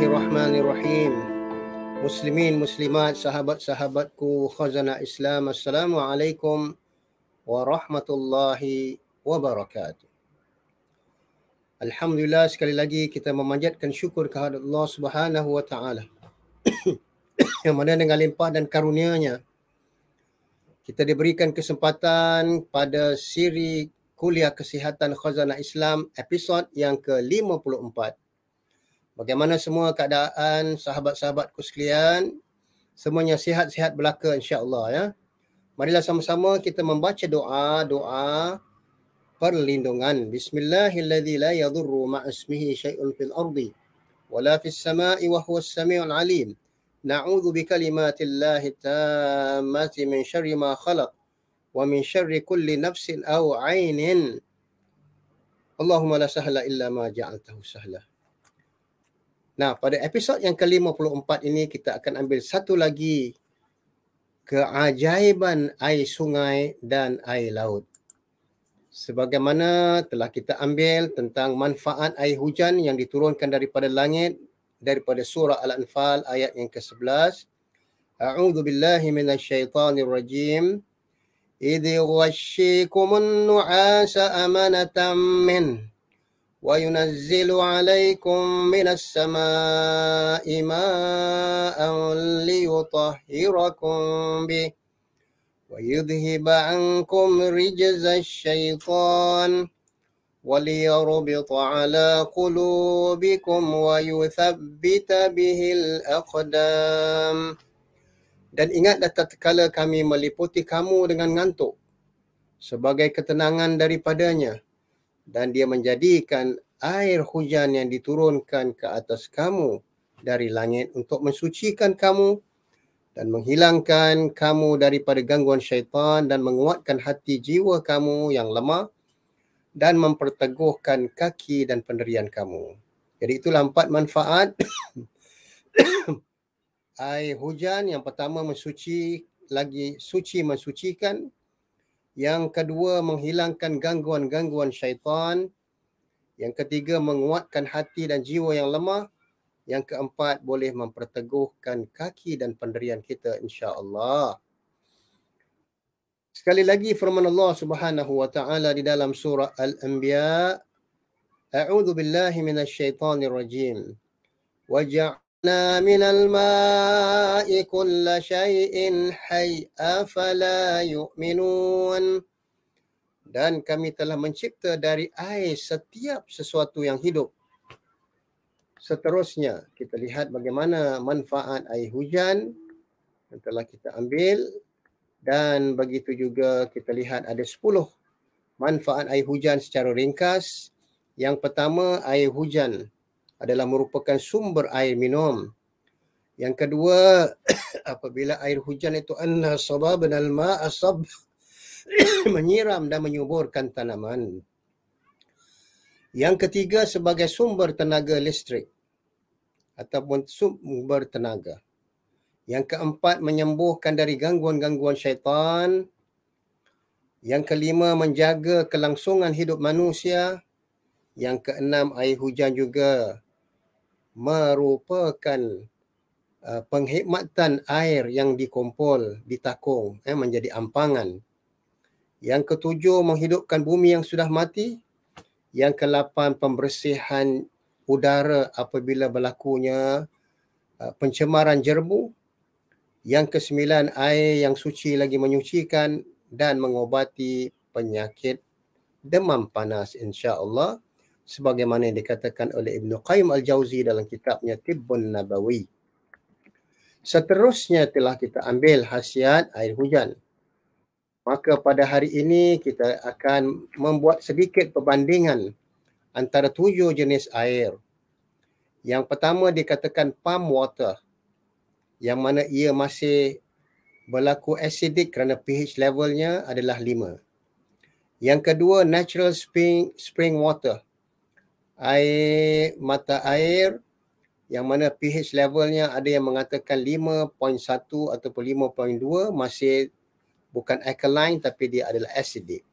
Bismillahirrahmanirrahim. Muslimin muslimat, sahabat-sahabatku, khazanah Islam. Assalamualaikum warahmatullahi wabarakatuh. Alhamdulillah sekali lagi kita memanjatkan syukur kepada Allah Subhanahu wa taala. Yang mana dengan limpah dan karunia-Nya kita diberikan kesempatan pada siri kuliah kesihatan khazanah Islam episod yang ke-54 Bagaimana semua keadaan sahabat-sahabatku sekalian? Semuanya sihat-sihat belaka insya-Allah ya. Marilah sama-sama kita membaca doa, doa perlindungan. Bismillahirrahmanirrahim. la yadhurru ma'asmihi syai'un fil ardi wala fis sama'i wa huwas samiul alim. Na'udzu bi kalimatillahit tammati min syarri ma khalaq wa min syarri kulli nafsin aw 'ainin. Allahumma la sahla illa ma ja'altahu sahla. Nah, pada episod yang ke-54 ini kita akan ambil satu lagi keajaiban air sungai dan air laut. Sebagaimana telah kita ambil tentang manfaat air hujan yang diturunkan daripada langit daripada surah Al-Anfal ayat yang ke-11. A'udzu billahi minasyaitonir rajim. Idh yughashshikumun nu'asa amanatan min وينزل عليكم من السماء ماء ليطهركم به ويذهب عنكم رجز الشيطان وليربط على قلوبكم ويثبت به الأقدام Dan ingatlah tatkala kami meliputi kamu dengan ngantuk sebagai ketenangan daripadanya dan dia menjadikan air hujan yang diturunkan ke atas kamu dari langit untuk mensucikan kamu dan menghilangkan kamu daripada gangguan syaitan dan menguatkan hati jiwa kamu yang lemah dan memperteguhkan kaki dan penderian kamu. Jadi itulah empat manfaat air hujan yang pertama mensuci lagi suci mensucikan yang kedua menghilangkan gangguan-gangguan syaitan. Yang ketiga menguatkan hati dan jiwa yang lemah. Yang keempat boleh memperteguhkan kaki dan penderian kita insya-Allah. Sekali lagi firman Allah Subhanahu wa taala di dalam surah Al-Anbiya A'udzu billahi minasyaitonir rajim. Waja' خلقنا من الماء كل شيء حي أفلا يؤمنون Dan kami telah mencipta dari air setiap sesuatu yang hidup. Seterusnya, kita lihat bagaimana manfaat air hujan yang telah kita ambil. Dan begitu juga kita lihat ada 10 manfaat air hujan secara ringkas. Yang pertama, air hujan adalah merupakan sumber air minum. Yang kedua, apabila air hujan itu an-sababan al-ma' asab menyiram dan menyuburkan tanaman. Yang ketiga sebagai sumber tenaga listrik ataupun sumber tenaga. Yang keempat menyembuhkan dari gangguan-gangguan syaitan. Yang kelima menjaga kelangsungan hidup manusia. Yang keenam air hujan juga merupakan uh, penghematan air yang dikompol, ditakung eh, menjadi ampangan. Yang ketujuh, menghidupkan bumi yang sudah mati. Yang kelapan, pembersihan udara apabila berlakunya uh, pencemaran jerbu. Yang kesembilan, air yang suci lagi menyucikan dan mengobati penyakit demam panas insya-Allah sebagaimana yang dikatakan oleh Ibn Qayyim al Jauzi dalam kitabnya Tibbun Nabawi. Seterusnya telah kita ambil hasiat air hujan. Maka pada hari ini kita akan membuat sedikit perbandingan antara tujuh jenis air. Yang pertama dikatakan pump water yang mana ia masih berlaku asidik kerana pH levelnya adalah lima. Yang kedua natural spring spring water air mata air yang mana pH levelnya ada yang mengatakan 5.1 ataupun 5.2 masih bukan alkaline tapi dia adalah acidic.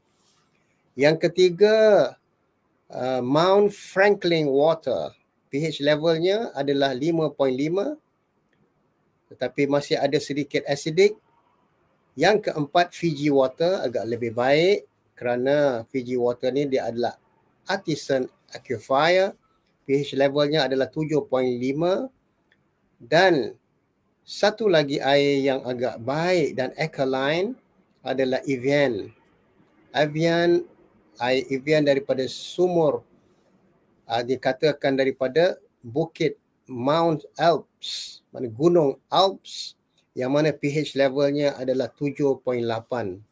Yang ketiga uh, Mount Franklin water pH levelnya adalah 5.5 tetapi masih ada sedikit acidic. Yang keempat Fiji water agak lebih baik kerana Fiji water ni dia adalah artisan aquifer pH levelnya adalah 7.5 dan satu lagi air yang agak baik dan alkaline adalah Evian. Evian air Evian daripada sumur uh, dikatakan daripada bukit Mount Alps, mana gunung Alps yang mana pH levelnya adalah 7.8.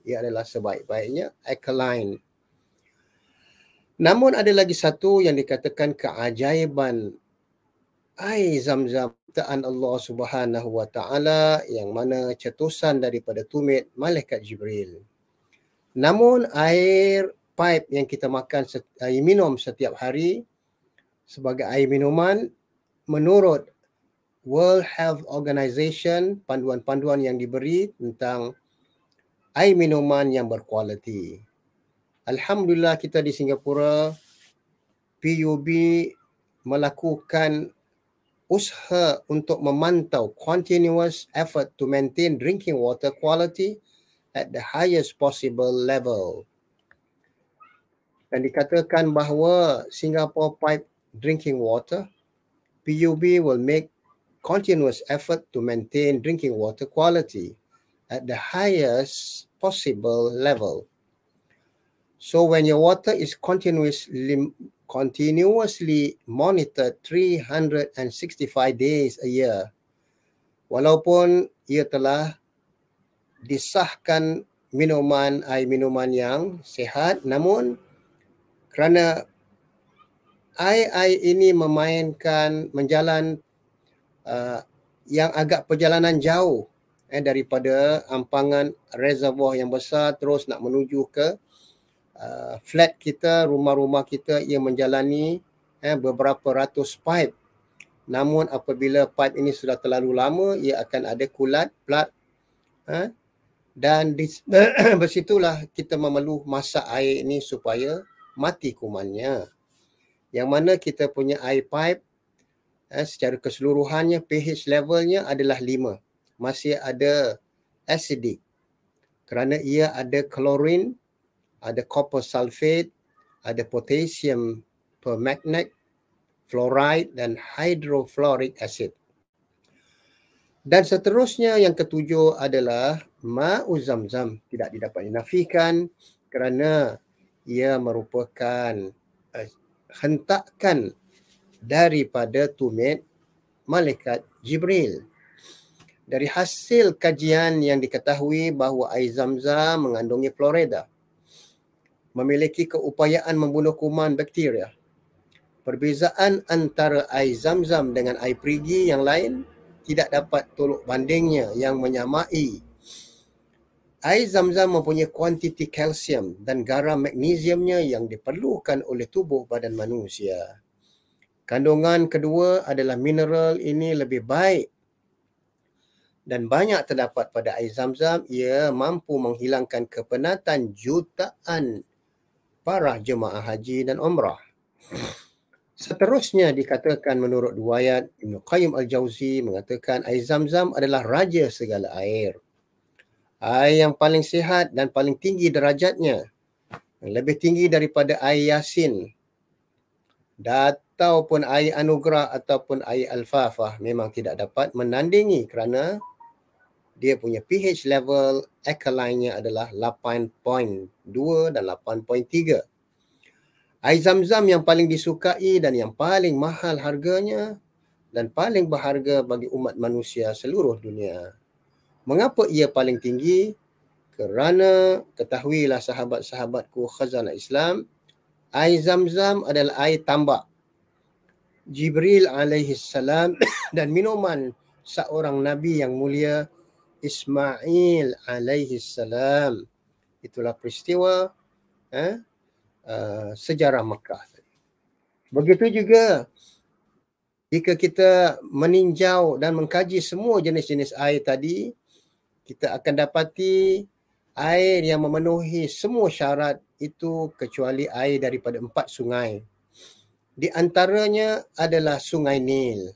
Ia adalah sebaik-baiknya alkaline. Namun ada lagi satu yang dikatakan keajaiban air zam-zam ta'an Allah subhanahu wa ta'ala yang mana cetusan daripada tumit Malaikat Jibril. Namun air pipe yang kita makan, air minum setiap hari sebagai air minuman menurut World Health Organization panduan-panduan yang diberi tentang air minuman yang berkualiti. Alhamdulillah kita di Singapura PUB melakukan usaha untuk memantau continuous effort to maintain drinking water quality at the highest possible level. Dan dikatakan bahawa Singapore Pipe Drinking Water PUB will make continuous effort to maintain drinking water quality at the highest possible level. So when your water is continuously continuously monitored 365 days a year, walaupun ia telah disahkan minuman air minuman yang sehat, namun kerana air-air ini memainkan menjalan uh, yang agak perjalanan jauh eh, daripada ampangan reservoir yang besar terus nak menuju ke uh, flat kita, rumah-rumah kita ia menjalani eh, beberapa ratus pipe. Namun apabila pipe ini sudah terlalu lama, ia akan ada kulat, plat. Eh? Dan di situlah kita memerlu masak air ini supaya mati kumannya. Yang mana kita punya air pipe eh, secara keseluruhannya pH levelnya adalah lima. Masih ada asidik kerana ia ada klorin ada copper sulfate, ada potassium permanganate, fluoride dan hydrofluoric acid. Dan seterusnya yang ketujuh adalah ma'u zam-zam tidak didapat dinafikan kerana ia merupakan uh, hentakan daripada tumit malaikat Jibril. Dari hasil kajian yang diketahui bahawa air zam-zam mengandungi Florida memiliki keupayaan membunuh kuman bakteria. Perbezaan antara air zam-zam dengan air perigi yang lain tidak dapat tolok bandingnya yang menyamai. Air zam-zam mempunyai kuantiti kalsium dan garam magnesiumnya yang diperlukan oleh tubuh badan manusia. Kandungan kedua adalah mineral ini lebih baik dan banyak terdapat pada air zam-zam. Ia mampu menghilangkan kepenatan jutaan para jemaah haji dan umrah. Seterusnya dikatakan menurut duayat Ibn Qayyim Al-Jawzi mengatakan air zam-zam adalah raja segala air. Air yang paling sihat dan paling tinggi derajatnya. Lebih tinggi daripada air yasin. Ataupun air anugerah ataupun air al-fafah memang tidak dapat menandingi kerana dia punya pH level alkalinya adalah 8.2 dan 8.3. Air zam-zam yang paling disukai dan yang paling mahal harganya dan paling berharga bagi umat manusia seluruh dunia. Mengapa ia paling tinggi? Kerana ketahuilah sahabat-sahabatku khazanah Islam, air zam-zam adalah air tambak. Jibril alaihissalam dan minuman seorang Nabi yang mulia Ismail alaihi salam. Itulah peristiwa eh, uh, sejarah Mekah. Begitu juga jika kita meninjau dan mengkaji semua jenis-jenis air tadi, kita akan dapati air yang memenuhi semua syarat itu kecuali air daripada empat sungai. Di antaranya adalah Sungai Nil.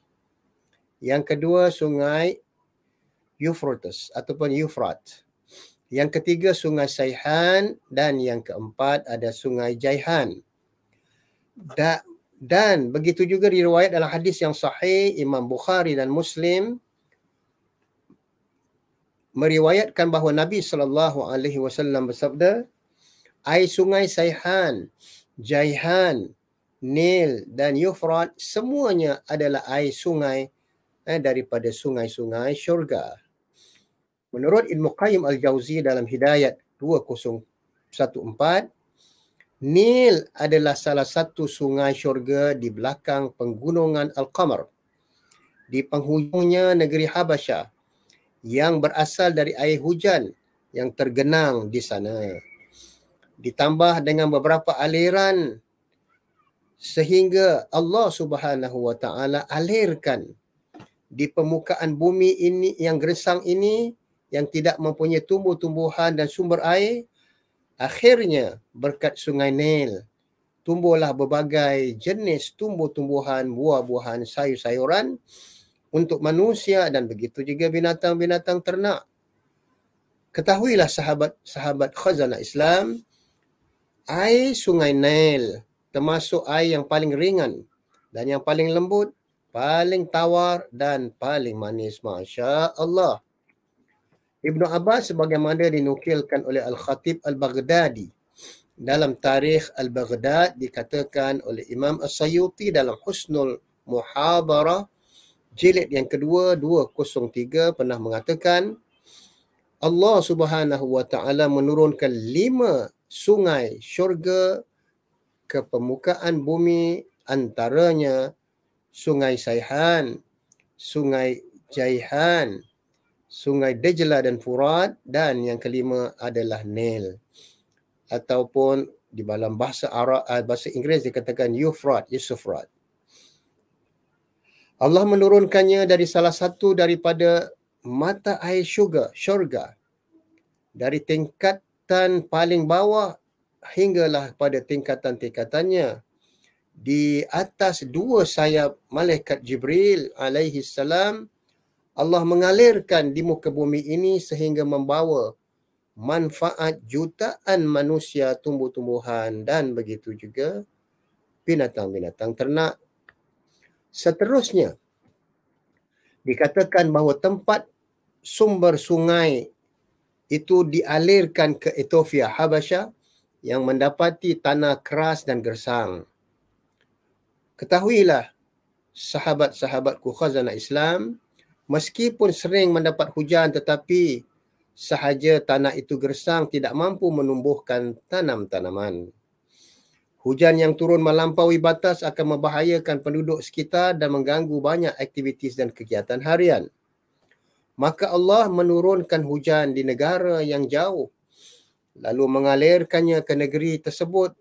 Yang kedua Sungai Euphrates ataupun Euphrat. Yang ketiga sungai Saihan dan yang keempat ada sungai Jaihan. Da, dan begitu juga diriwayat dalam hadis yang sahih Imam Bukhari dan Muslim meriwayatkan bahawa Nabi sallallahu alaihi wasallam bersabda air sungai Saihan, Jaihan, Nil dan Euphrates semuanya adalah air sungai eh, daripada sungai-sungai syurga. Menurut Ibn Qayyim Al-Jawzi dalam Hidayat 2014, Nil adalah salah satu sungai syurga di belakang penggunungan Al-Qamar. Di penghujungnya negeri Habasyah yang berasal dari air hujan yang tergenang di sana. Ditambah dengan beberapa aliran sehingga Allah Subhanahu wa taala alirkan di permukaan bumi ini yang gersang ini yang tidak mempunyai tumbuh-tumbuhan dan sumber air akhirnya berkat sungai Nil tumbuhlah berbagai jenis tumbuh-tumbuhan, buah-buahan, sayur-sayuran untuk manusia dan begitu juga binatang-binatang ternak. Ketahuilah sahabat-sahabat khazanah Islam, air sungai Nil termasuk air yang paling ringan dan yang paling lembut, paling tawar dan paling manis. Masya Allah. Ibnu Abbas sebagaimana dinukilkan oleh Al-Khatib Al-Baghdadi dalam tarikh Al-Baghdad dikatakan oleh Imam As-Sayuti dalam Husnul Muhabara jilid yang kedua 203 pernah mengatakan Allah Subhanahu wa taala menurunkan lima sungai syurga ke permukaan bumi antaranya Sungai Saihan, Sungai Jaihan, Sungai Dejla dan Furat dan yang kelima adalah Nil ataupun di dalam bahasa Arab eh, bahasa Inggeris dikatakan Euphrat, Yusufrat. Allah menurunkannya dari salah satu daripada mata air syurga, syurga dari tingkatan paling bawah hinggalah pada tingkatan-tingkatannya di atas dua sayap malaikat Jibril alaihi salam Allah mengalirkan di muka bumi ini sehingga membawa manfaat jutaan manusia, tumbuh-tumbuhan dan begitu juga binatang-binatang ternak. Seterusnya dikatakan bahawa tempat sumber sungai itu dialirkan ke Ethiopia Habasha yang mendapati tanah keras dan gersang. Ketahuilah sahabat-sahabatku khazanah Islam Meskipun sering mendapat hujan tetapi sahaja tanah itu gersang tidak mampu menumbuhkan tanam-tanaman. Hujan yang turun melampaui batas akan membahayakan penduduk sekitar dan mengganggu banyak aktiviti dan kegiatan harian. Maka Allah menurunkan hujan di negara yang jauh lalu mengalirkannya ke negeri tersebut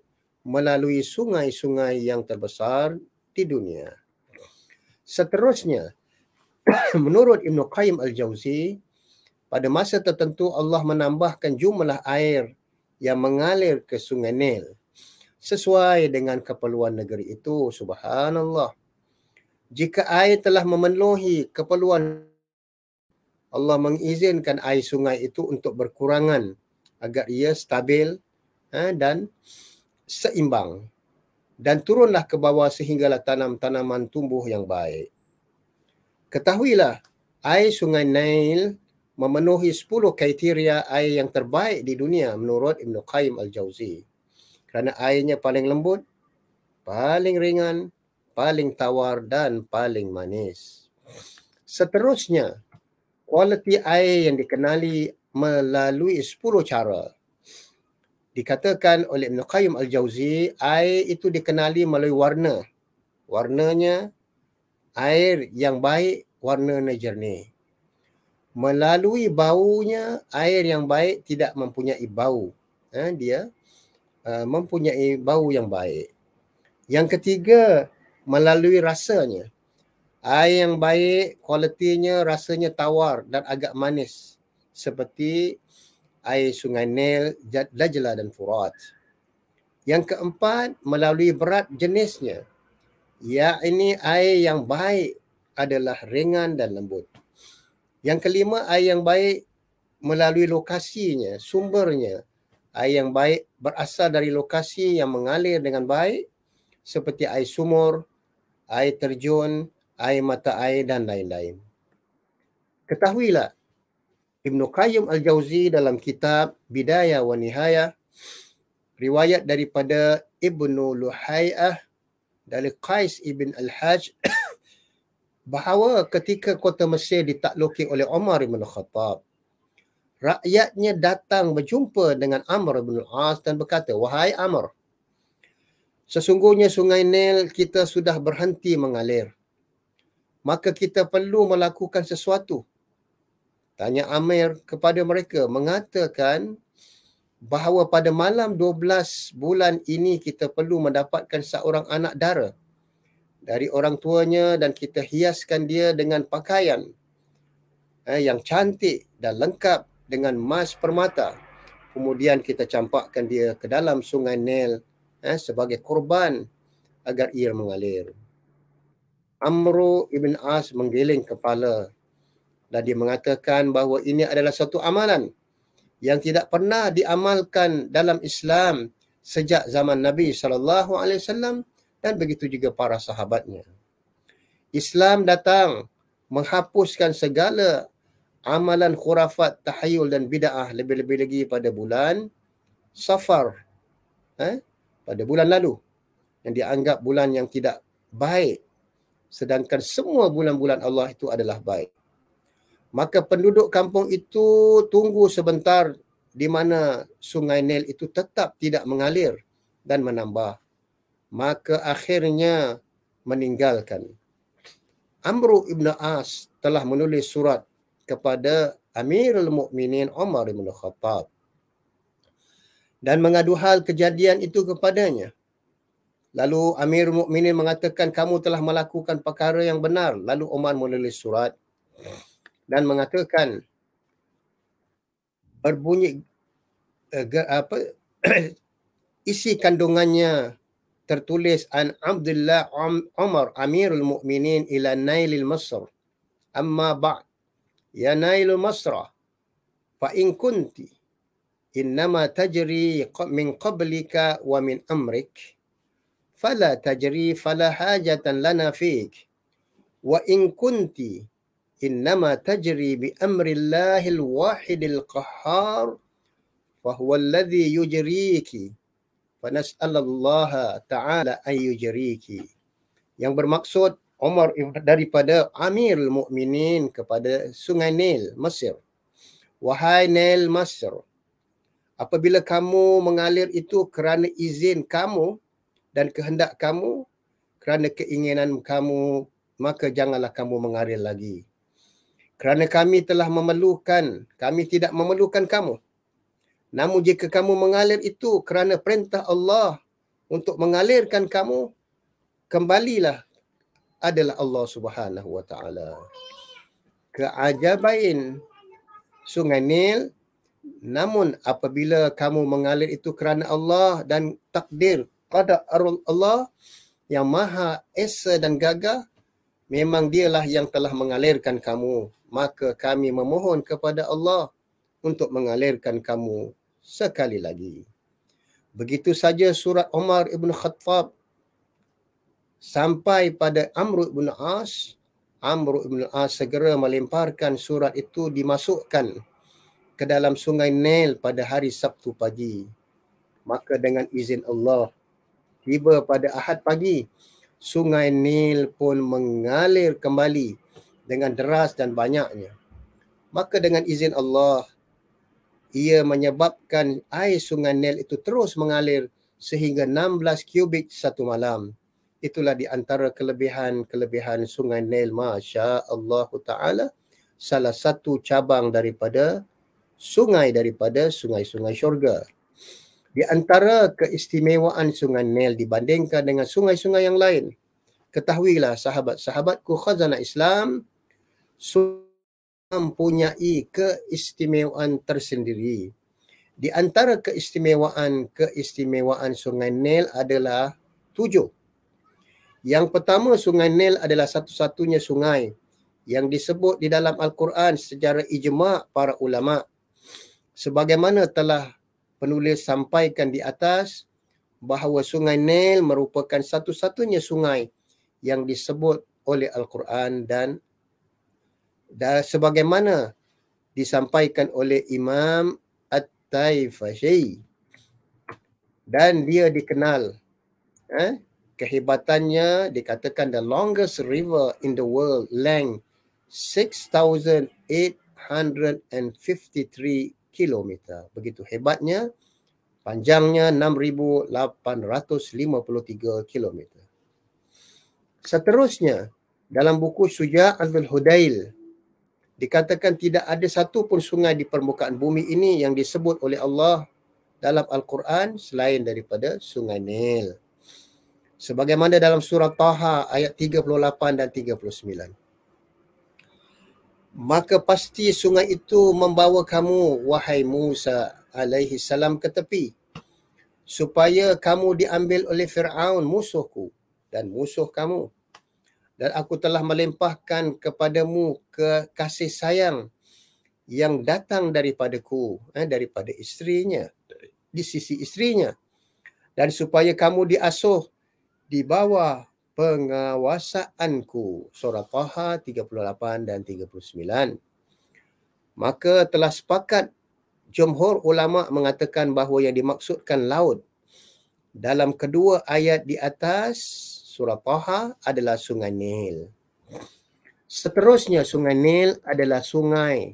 melalui sungai-sungai yang terbesar di dunia. Seterusnya, menurut Ibn Qayyim al Jauzi, pada masa tertentu Allah menambahkan jumlah air yang mengalir ke sungai Nil sesuai dengan keperluan negeri itu. Subhanallah. Jika air telah memenuhi keperluan Allah mengizinkan air sungai itu untuk berkurangan agar ia stabil ha, dan seimbang dan turunlah ke bawah sehinggalah tanam-tanaman tumbuh yang baik. Ketahuilah, air sungai Nail memenuhi 10 kriteria air yang terbaik di dunia menurut Ibn Qayyim al jauzi Kerana airnya paling lembut, paling ringan, paling tawar dan paling manis. Seterusnya, kualiti air yang dikenali melalui 10 cara. Dikatakan oleh Ibn Qayyim al jauzi air itu dikenali melalui warna. Warnanya air yang baik warnanya jernih. Melalui baunya air yang baik tidak mempunyai bau. Eh, dia uh, mempunyai bau yang baik. Yang ketiga melalui rasanya. Air yang baik kualitinya rasanya tawar dan agak manis seperti air sungai Nil, Dajla dan Furat. Yang keempat, melalui berat jenisnya. Ya, ini air yang baik adalah ringan dan lembut. Yang kelima, air yang baik melalui lokasinya, sumbernya. Air yang baik berasal dari lokasi yang mengalir dengan baik seperti air sumur, air terjun, air mata air dan lain-lain. Ketahuilah Ibn Qayyim al jauzi dalam kitab Bidayah wa Nihayah riwayat daripada Ibn Luhai'ah dari Qais ibn al-Hajj bahawa ketika kota Mesir ditakluki oleh Umar ibn Khattab, rakyatnya datang berjumpa dengan Amr ibn al-As dan berkata, Wahai Amr, sesungguhnya sungai Nil kita sudah berhenti mengalir. Maka kita perlu melakukan sesuatu. Tanya Amir kepada mereka mengatakan bahawa pada malam 12 bulan ini kita perlu mendapatkan seorang anak dara dari orang tuanya dan kita hiaskan dia dengan pakaian eh, yang cantik dan lengkap dengan emas permata. Kemudian kita campakkan dia ke dalam sungai Nil eh, sebagai korban agar ia mengalir. Amru Ibn As menggeleng kepala dan dia mengatakan bahawa ini adalah satu amalan yang tidak pernah diamalkan dalam Islam sejak zaman Nabi sallallahu alaihi wasallam dan begitu juga para sahabatnya. Islam datang menghapuskan segala amalan khurafat, tahayul dan bid'ah lebih-lebih lagi pada bulan Safar. Eh? Pada bulan lalu yang dianggap bulan yang tidak baik sedangkan semua bulan-bulan Allah itu adalah baik maka penduduk kampung itu tunggu sebentar di mana sungai Nil itu tetap tidak mengalir dan menambah maka akhirnya meninggalkan Amru ibn As telah menulis surat kepada Amirul Mukminin Omar ibn Khattab dan mengadu hal kejadian itu kepadanya lalu Amirul Mukminin mengatakan kamu telah melakukan perkara yang benar lalu Omar menulis surat dan mengatakan berbunyi eh, apa isi kandungannya tertulis an Abdullah Umar Amirul Mukminin ila Nailil Masr amma ba' ya Nailu Masr, fa in kunti innama tajri min qablika wa min amrik fala tajri fala hajatan lana fik wa in kunti إنما تجري بأمر الله الواحد القهار فهو الذي يجريك فنسأل الله تعالى أن يجريك yang bermaksud Umar daripada Amir Mu'minin kepada Sungai Nil, Mesir. Wahai Nil, Mesir. Apabila kamu mengalir itu kerana izin kamu dan kehendak kamu, kerana keinginan kamu, maka janganlah kamu mengalir lagi kerana kami telah memerlukan kami tidak memerlukan kamu namun jika kamu mengalir itu kerana perintah Allah untuk mengalirkan kamu kembalilah adalah Allah Subhanahu wa taala keajaiban sungai Nil namun apabila kamu mengalir itu kerana Allah dan takdir pada Allah yang maha esa dan gagah memang dialah yang telah mengalirkan kamu maka kami memohon kepada Allah untuk mengalirkan kamu sekali lagi. Begitu saja surat Umar ibn Khattab sampai pada Amr ibn As, Amr ibn As segera melemparkan surat itu dimasukkan ke dalam sungai Nil pada hari Sabtu pagi. Maka dengan izin Allah, tiba pada Ahad pagi, sungai Nil pun mengalir kembali dengan deras dan banyaknya. Maka dengan izin Allah, ia menyebabkan air sungai Nil itu terus mengalir sehingga 16 kubik satu malam. Itulah di antara kelebihan-kelebihan sungai Nil. Masya Allah Ta'ala. Salah satu cabang daripada sungai daripada sungai-sungai syurga. Di antara keistimewaan sungai Nil dibandingkan dengan sungai-sungai yang lain. Ketahuilah sahabat-sahabatku khazanah Islam mempunyai keistimewaan tersendiri. Di antara keistimewaan-keistimewaan Sungai Nil adalah tujuh. Yang pertama Sungai Nil adalah satu-satunya sungai yang disebut di dalam Al-Quran secara ijma' para ulama' sebagaimana telah penulis sampaikan di atas bahawa Sungai Nil merupakan satu-satunya sungai yang disebut oleh Al-Quran dan dan sebagaimana disampaikan oleh Imam At-Taifasyi dan dia dikenal eh, kehebatannya dikatakan the longest river in the world length 6,853 km begitu hebatnya panjangnya 6,853 km seterusnya dalam buku Suja Abdul Hudail Dikatakan tidak ada satu pun sungai di permukaan bumi ini yang disebut oleh Allah dalam Al-Quran selain daripada sungai Nil. Sebagaimana dalam surah Taha ayat 38 dan 39. Maka pasti sungai itu membawa kamu, wahai Musa alaihi salam ke tepi. Supaya kamu diambil oleh Fir'aun musuhku dan musuh kamu dan aku telah melimpahkan kepadamu ke kasih sayang yang datang daripadaku eh daripada isterinya di sisi isterinya dan supaya kamu diasuh di bawah pengawasanku surah Taha 38 dan 39 maka telah sepakat jumhur ulama mengatakan bahawa yang dimaksudkan laut dalam kedua ayat di atas surah Taha adalah sungai Nil. Seterusnya sungai Nil adalah sungai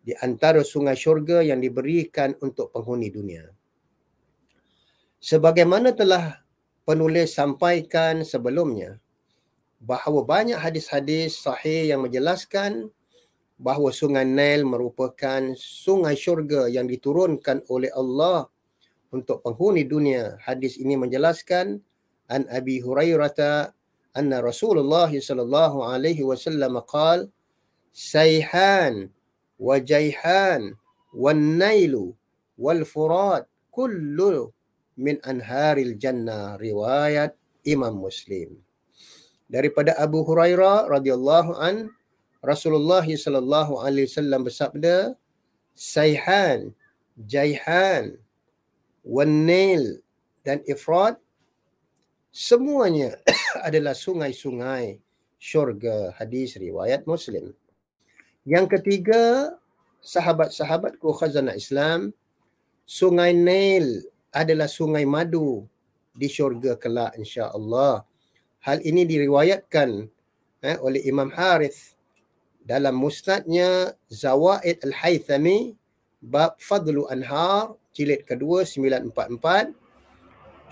di antara sungai syurga yang diberikan untuk penghuni dunia. Sebagaimana telah penulis sampaikan sebelumnya bahawa banyak hadis-hadis sahih yang menjelaskan bahawa sungai Nil merupakan sungai syurga yang diturunkan oleh Allah untuk penghuni dunia. Hadis ini menjelaskan عن أبي هريرة أن رسول الله صلى الله عليه وسلم قال سيحان Nailu والنيل والفرات كل من أنهار الجنة riwayat Imam Muslim. daripada Abu Hurairah radhiyallahu an Rasulullah sallallahu alaihi wasallam bersabda Saihan, Jaihan, Nail dan Ifrat semuanya adalah sungai-sungai syurga hadis riwayat muslim yang ketiga sahabat-sahabatku khazanah Islam sungai Nil adalah sungai madu di syurga kelak insya-Allah hal ini diriwayatkan eh, oleh Imam Harith dalam musnadnya Zawaid Al-Haythami bab Fadlu Anhar jilid kedua 944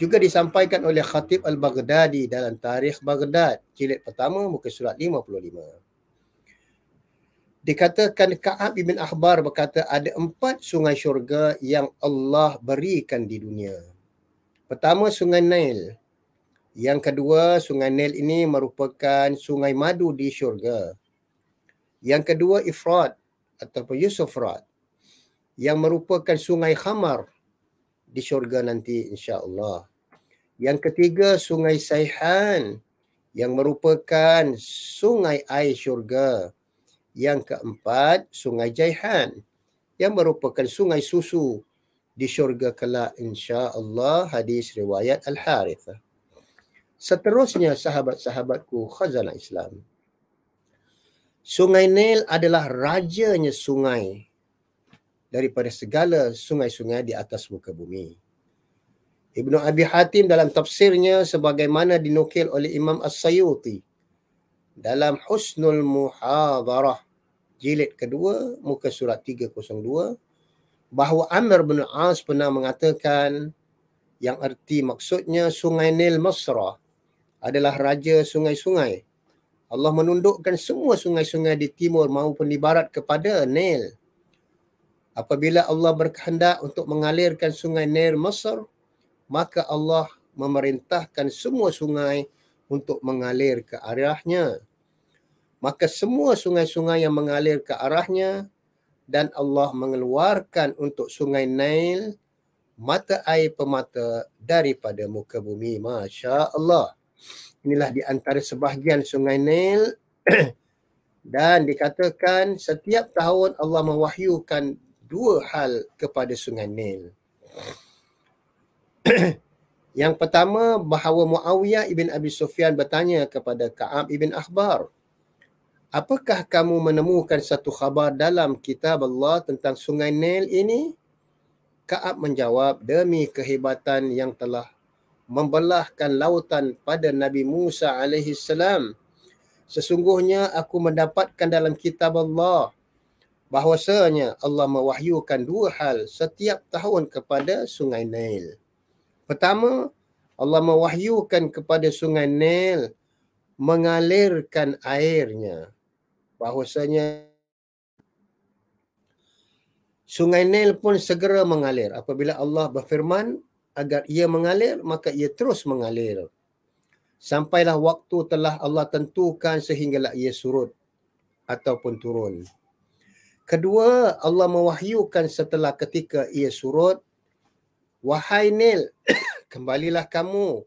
juga disampaikan oleh Khatib Al-Baghdadi dalam Tarikh Baghdad, jilid pertama muka surat 55. Dikatakan Ka'ab bin Ahbar berkata ada empat sungai syurga yang Allah berikan di dunia. Pertama sungai Nail. Yang kedua sungai Nail ini merupakan sungai madu di syurga. Yang kedua Ifrat ataupun Yusufrat yang merupakan sungai khamar di syurga nanti insya-Allah. Yang ketiga Sungai Saihan yang merupakan sungai air syurga. Yang keempat Sungai Jaihan yang merupakan sungai susu di syurga kala insya-Allah hadis riwayat Al-Harith. Seterusnya sahabat-sahabatku khazanah Islam. Sungai Nil adalah rajanya sungai daripada segala sungai-sungai di atas muka bumi. Ibnu Abi Hatim dalam tafsirnya sebagaimana dinukil oleh Imam As-Sayuti dalam Husnul Muhadarah jilid kedua muka surat 302 bahawa Amr bin As pernah mengatakan yang erti maksudnya Sungai Nil Masra adalah raja sungai-sungai. Allah menundukkan semua sungai-sungai di timur maupun di barat kepada Nil. Apabila Allah berkehendak untuk mengalirkan sungai Nil Masra, maka Allah memerintahkan semua sungai untuk mengalir ke arahnya. Maka semua sungai-sungai yang mengalir ke arahnya dan Allah mengeluarkan untuk sungai Nail mata air pemata daripada muka bumi. Masya Allah. Inilah di antara sebahagian sungai Nil dan dikatakan setiap tahun Allah mewahyukan dua hal kepada sungai Nil. yang pertama bahawa Muawiyah ibn Abi Sufyan bertanya kepada Ka'ab ibn Akhbar. Apakah kamu menemukan satu khabar dalam kitab Allah tentang sungai Nil ini? Kaab menjawab, demi kehebatan yang telah membelahkan lautan pada Nabi Musa alaihi salam. Sesungguhnya aku mendapatkan dalam kitab Allah bahwasanya Allah mewahyukan dua hal setiap tahun kepada Sungai Nil. Pertama, Allah mewahyukan kepada sungai Nil mengalirkan airnya. Bahwasanya sungai Nil pun segera mengalir. Apabila Allah berfirman agar ia mengalir, maka ia terus mengalir. Sampailah waktu telah Allah tentukan sehinggalah ia surut ataupun turun. Kedua, Allah mewahyukan setelah ketika ia surut Wahai Nil, kembalilah kamu.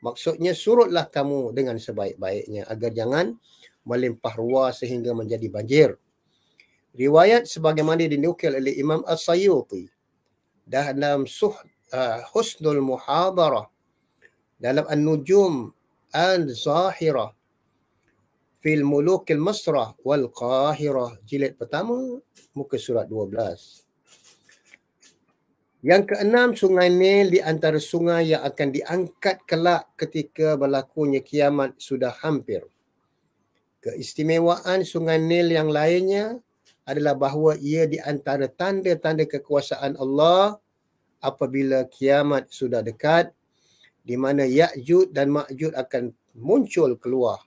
Maksudnya surutlah kamu dengan sebaik-baiknya agar jangan melimpah ruah sehingga menjadi banjir. Riwayat sebagaimana dinukil oleh Imam As-Sayyuti dalam Suh, uh, Husnul Muhadarah dalam An-Nujum Al-Zahirah fil Muluk Al-Masrah wal Qahirah jilid pertama muka surat 12. Yang keenam sungai Nil di antara sungai yang akan diangkat kelak ketika berlakunya kiamat sudah hampir. Keistimewaan sungai Nil yang lainnya adalah bahawa ia di antara tanda-tanda kekuasaan Allah apabila kiamat sudah dekat di mana Ya'jud dan Ma'jud akan muncul keluar.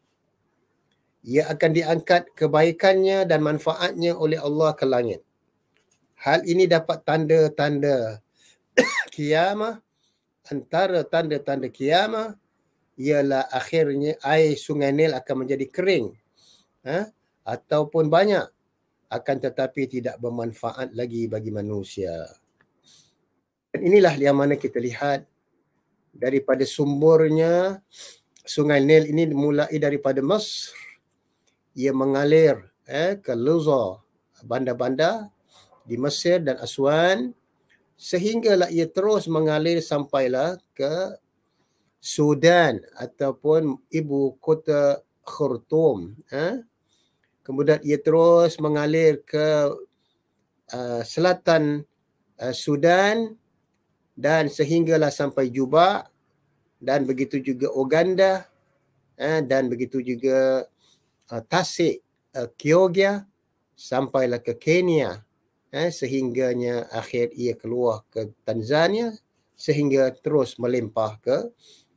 Ia akan diangkat kebaikannya dan manfaatnya oleh Allah ke langit. Hal ini dapat tanda-tanda Kiamah antara tanda-tanda kiamah ialah akhirnya air sungai Nil akan menjadi kering eh? ataupun banyak akan tetapi tidak bermanfaat lagi bagi manusia. Dan inilah yang mana kita lihat daripada sumbernya sungai Nil ini mulai daripada Mesir. Ia mengalir eh, ke Luzor, bandar-bandar di Mesir dan Aswan sehinggalah ia terus mengalir sampailah ke Sudan ataupun ibu kota Khartoum. Eh? Kemudian ia terus mengalir ke uh, selatan uh, Sudan dan sehinggalah sampai Juba dan begitu juga Uganda eh? dan begitu juga uh, Tasik, uh, Kyogya sampailah ke Kenya eh, sehingganya akhir ia keluar ke Tanzania sehingga terus melimpah ke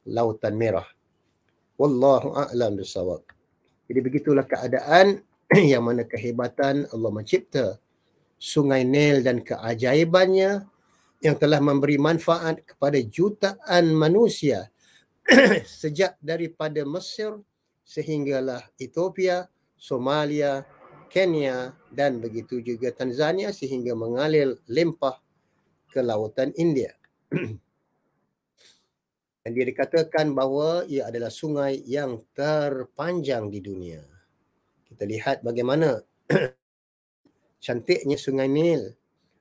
Lautan Merah. Wallahu a'lam bisawab. Jadi begitulah keadaan yang mana kehebatan Allah mencipta Sungai Nil dan keajaibannya yang telah memberi manfaat kepada jutaan manusia sejak daripada Mesir sehinggalah Ethiopia, Somalia, Kenya dan begitu juga Tanzania sehingga mengalir limpah ke lautan India. dan dia dikatakan bahawa ia adalah sungai yang terpanjang di dunia. Kita lihat bagaimana cantiknya Sungai Nil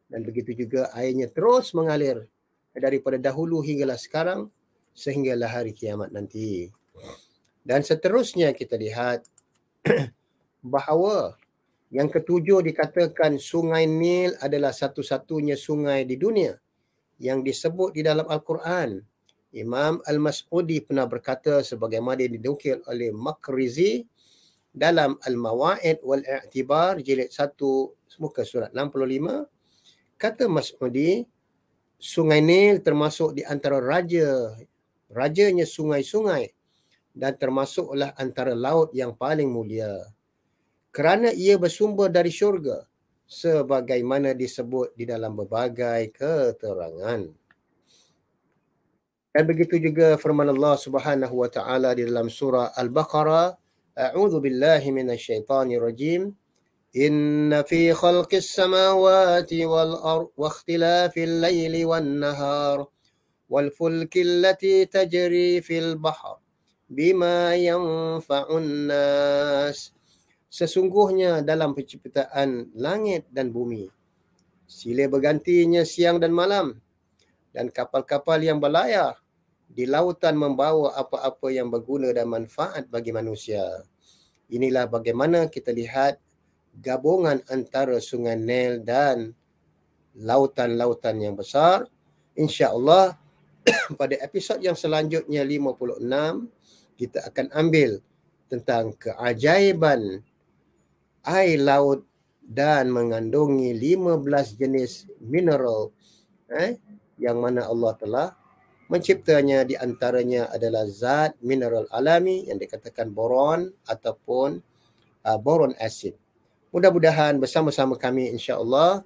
dan begitu juga airnya terus mengalir daripada dahulu hinggalah sekarang sehinggalah hari kiamat nanti. Dan seterusnya kita lihat bahawa yang ketujuh dikatakan sungai Nil adalah satu-satunya sungai di dunia yang disebut di dalam Al-Quran. Imam Al-Mas'udi pernah berkata sebagaimana didukil oleh Makrizi dalam Al-Mawa'id Wal-I'tibar jilid 1 muka surat 65. Kata Mas'udi, sungai Nil termasuk di antara raja, rajanya sungai-sungai dan termasuklah antara laut yang paling mulia kerana ia bersumber dari syurga sebagaimana disebut di dalam berbagai keterangan dan begitu juga firman Allah Subhanahu wa taala di dalam surah al-baqarah a'udzu billahi minasyaitonir rajim inna fi khalqis samawati wal ard wa ikhtilafil laili wan nahar wal fulki allati tajri fil bahr bima yanfa'un nas sesungguhnya dalam penciptaan langit dan bumi. Sila bergantinya siang dan malam dan kapal-kapal yang berlayar di lautan membawa apa-apa yang berguna dan manfaat bagi manusia. Inilah bagaimana kita lihat gabungan antara sungai Nil dan lautan-lautan yang besar. Insya Allah pada episod yang selanjutnya 56 kita akan ambil tentang keajaiban air laut dan mengandungi 15 jenis mineral eh, yang mana Allah telah menciptanya di antaranya adalah zat mineral alami yang dikatakan boron ataupun uh, boron acid. Mudah-mudahan bersama-sama kami insya-Allah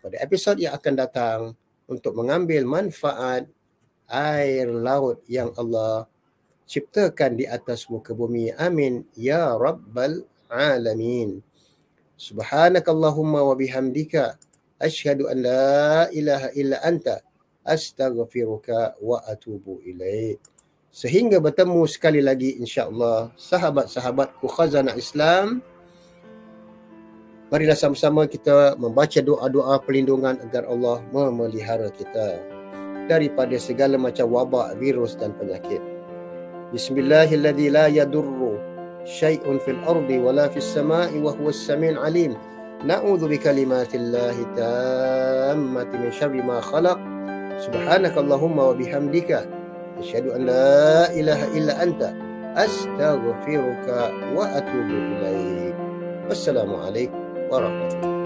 pada episod yang akan datang untuk mengambil manfaat air laut yang Allah ciptakan di atas muka bumi. Amin ya rabbal alamin. Subhanakallahumma wa bihamdika ashhadu an la ilaha illa anta astaghfiruka wa atubu ilaik. Sehingga bertemu sekali lagi insya-Allah sahabat-sahabatku khazanah Islam. Marilah sama-sama kita membaca doa-doa perlindungan agar Allah memelihara kita daripada segala macam wabak, virus dan penyakit. Bismillahirrahmanirrahim. شيء في الارض ولا في السماء وهو السميع العليم نعوذ بكلمات الله التامه من شر ما خلق سبحانك اللهم وبحمدك اشهد ان لا اله الا انت استغفرك واتوب اليك والسلام عليكم ورحمه الله